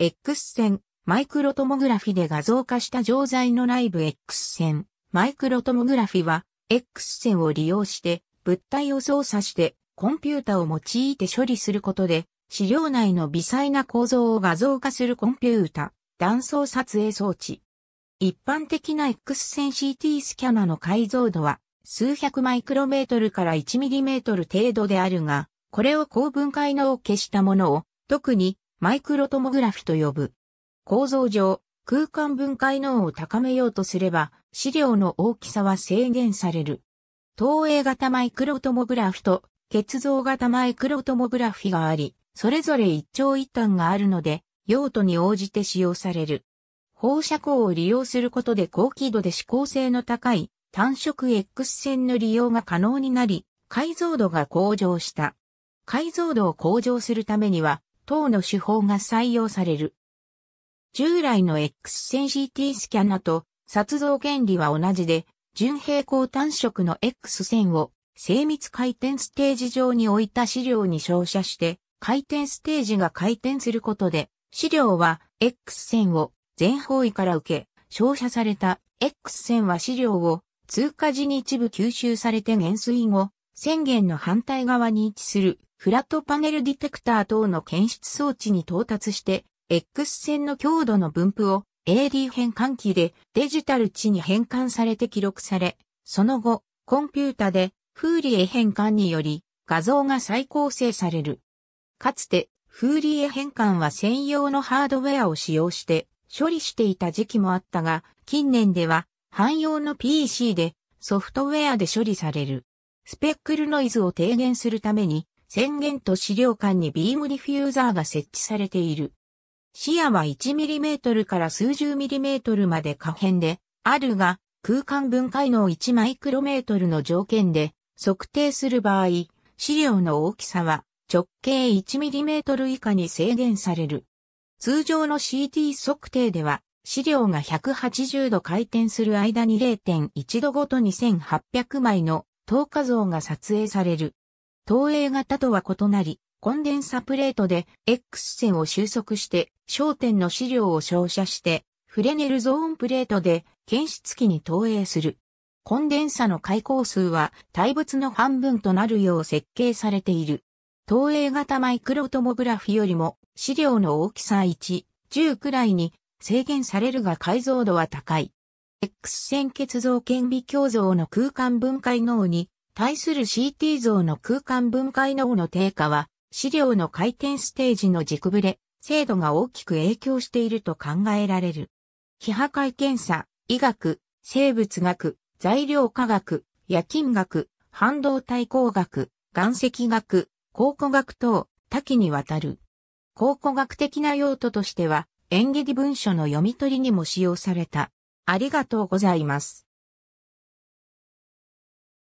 X 線、マイクロトモグラフィで画像化した錠剤の内部 X 線、マイクロトモグラフィは、X 線を利用して物体を操作してコンピュータを用いて処理することで、資料内の微細な構造を画像化するコンピュータ、断層撮影装置。一般的な X 線 CT スキャナの解像度は数百マイクロメートルから1ミリメートル程度であるが、これを高分解能を消したものを、特にマイクロトモグラフィと呼ぶ。構造上、空間分解能を高めようとすれば、資料の大きさは制限される。投影型マイクロトモグラフィと、結像型マイクロトモグラフィがあり、それぞれ一長一短があるので、用途に応じて使用される。放射光を利用することで高輝度で指向性の高い単色 X 線の利用が可能になり、解像度が向上した。解像度を向上するためには、等の手法が採用される。従来の X 線 CT スキャナと撮像原理は同じで、純平行単色の X 線を精密回転ステージ上に置いた資料に照射して、回転ステージが回転することで、資料は X 線を全方位から受け、照射された X 線は資料を通過時に一部吸収されて減衰後、宣言の反対側に位置するフラットパネルディテクター等の検出装置に到達して、X 線の強度の分布を AD 変換器でデジタル値に変換されて記録され、その後、コンピュータでフーリエ変換により画像が再構成される。かつて、フーリエ変換は専用のハードウェアを使用して処理していた時期もあったが、近年では汎用の PC でソフトウェアで処理される。スペックルノイズを低減するために宣言と資料館にビームディフューザーが設置されている。視野は 1mm から数十 mm まで可変であるが、空間分解能1マイクロメートルの条件で測定する場合、資料の大きさは直径 1mm 以下に制限される。通常の CT 測定では、資料が180度回転する間に0.1度ごとに1800枚の透過像が撮影される。投影型とは異なり、コンデンサプレートで X 線を収束して焦点の資料を照射してフレネルゾーンプレートで検出器に投影する。コンデンサの開口数は対物の半分となるよう設計されている。投影型マイクロトモグラフよりも資料の大きさ1、10くらいに制限されるが解像度は高い。X 線結像顕微鏡像の空間分解能に対する CT 像の空間分解能の低下は、資料の回転ステージの軸ぶれ、精度が大きく影響していると考えられる。非破壊検査、医学、生物学、材料科学、夜勤学、半導体工学、岩石学、考古学等、多岐にわたる。考古学的な用途としては、演劇文書の読み取りにも使用された。ありがとうございます。